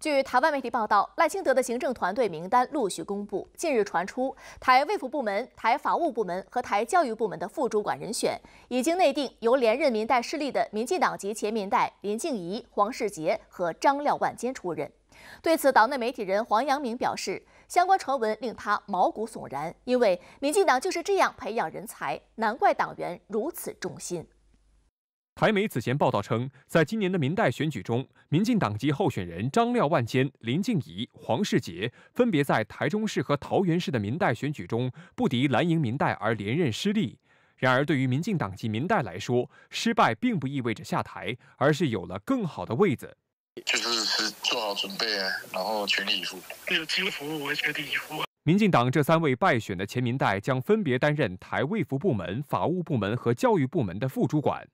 据台湾媒体报道，赖清德的行政团队名单陆续公布。近日传出，台卫福部门、台法务部门和台教育部门的副主管人选已经内定，由连任民代势力的民进党籍前民代林静怡、黄世杰和张廖万坚出任。对此，岛内媒体人黄阳明表示，相关传闻令他毛骨悚然，因为民进党就是这样培养人才，难怪党员如此忠心。台媒此前报道称，在今年的民代选举中，民进党籍候选人张廖万坚、林静怡、黄世杰分别在台中市和桃园市的民代选举中不敌蓝营民代而连任失利。然而，对于民进党籍民代来说，失败并不意味着下台，而是有了更好的位子。就是是做好准备然后全力以赴，有机会服务我全力以赴。民进党这三位败选的前民代将分别担任台卫福部门、法务部门和教育部门的副主管。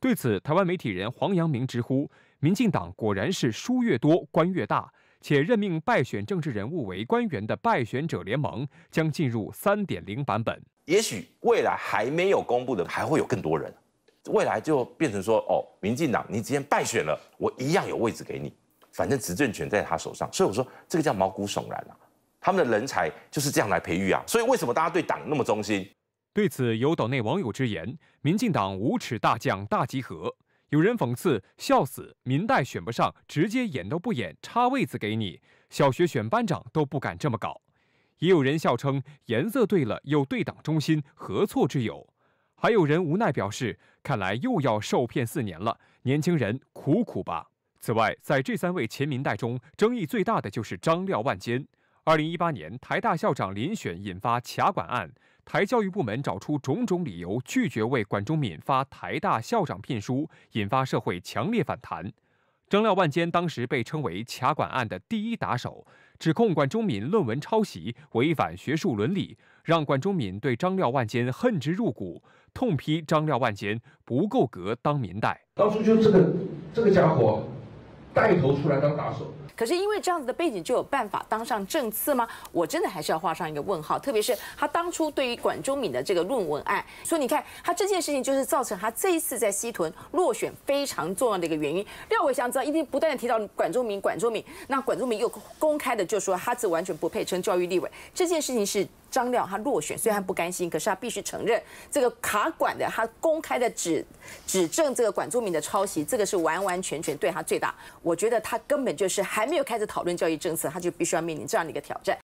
对此，台湾媒体人黄阳明直呼：“民进党果然是书越多官越大，且任命败选政治人物为官员的败选者联盟将进入3.0版本。也许未来还没有公布的，还会有更多人。未来就变成说，哦，民进党你直接败选了，我一样有位置给你，反正执政权在他手上。所以我说这个叫毛骨悚然啊！他们的人才就是这样来培育啊！所以为什么大家对党那么忠心？”对此，有岛内网友直言：“民进党无耻大将大集合。”有人讽刺：“笑死，民代选不上，直接演都不演，插位子给你。小学选班长都不敢这么搞。”也有人笑称：“颜色对了，又对党忠心，何错之有？”还有人无奈表示：“看来又要受骗四年了，年轻人，苦苦吧。”此外，在这三位前民代中，争议最大的就是张廖万坚。二零一八年，台大校长遴选引发卡管案，台教育部门找出种种理由，拒绝为管中敏发台大校长聘书，引发社会强烈反弹。张廖万坚当时被称为卡管案的第一打手，指控管中敏论文抄袭，违反学术伦理，让管中敏对张廖万坚恨之入骨，痛批张廖万坚不够格当民代。当初就是这个这个家伙带头出来当打手。可是因为这样子的背景就有办法当上正次吗？我真的还是要画上一个问号。特别是他当初对于管中敏的这个论文案，说你看他这件事情就是造成他这一次在西屯落选非常重要的一个原因。廖伟翔知道一定不断的提到管中敏，管中敏，那管中敏又公开的就说他自完全不配称教育立委，这件事情是。张廖他落选，虽然不甘心，可是他必须承认，这个卡管的他公开的指指证这个管住民的抄袭，这个是完完全全对他最大。我觉得他根本就是还没有开始讨论教育政策，他就必须要面临这样的一个挑战。